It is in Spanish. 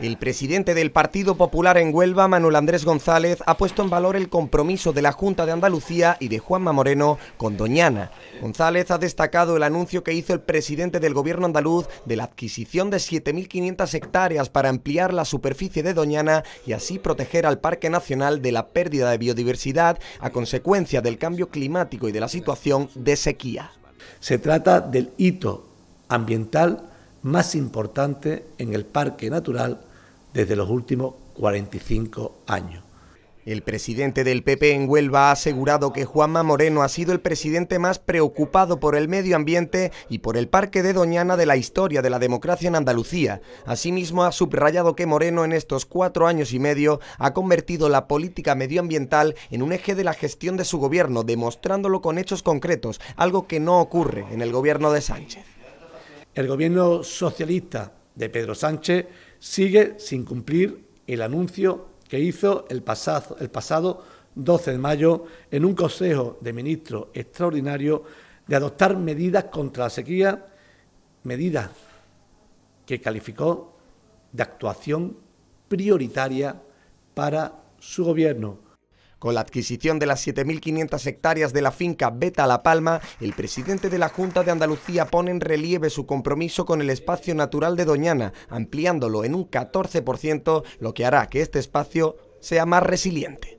El presidente del Partido Popular en Huelva, Manuel Andrés González, ha puesto en valor el compromiso de la Junta de Andalucía y de Juanma Moreno con Doñana. González ha destacado el anuncio que hizo el presidente del gobierno andaluz de la adquisición de 7.500 hectáreas para ampliar la superficie de Doñana y así proteger al Parque Nacional de la pérdida de biodiversidad a consecuencia del cambio climático y de la situación de sequía. Se trata del hito ambiental más importante en el parque natural desde los últimos 45 años. El presidente del PP en Huelva ha asegurado que Juanma Moreno ha sido el presidente más preocupado por el medio ambiente y por el Parque de Doñana de la historia de la democracia en Andalucía. Asimismo, ha subrayado que Moreno en estos cuatro años y medio ha convertido la política medioambiental en un eje de la gestión de su gobierno, demostrándolo con hechos concretos, algo que no ocurre en el gobierno de Sánchez el gobierno socialista de Pedro Sánchez sigue sin cumplir el anuncio que hizo el pasado, 12 de mayo en un Consejo de Ministros extraordinario de adoptar medidas contra la sequía, medidas que calificó de actuación prioritaria para su gobierno con la adquisición de las 7.500 hectáreas de la finca Beta La Palma, el presidente de la Junta de Andalucía pone en relieve su compromiso con el espacio natural de Doñana, ampliándolo en un 14%, lo que hará que este espacio sea más resiliente.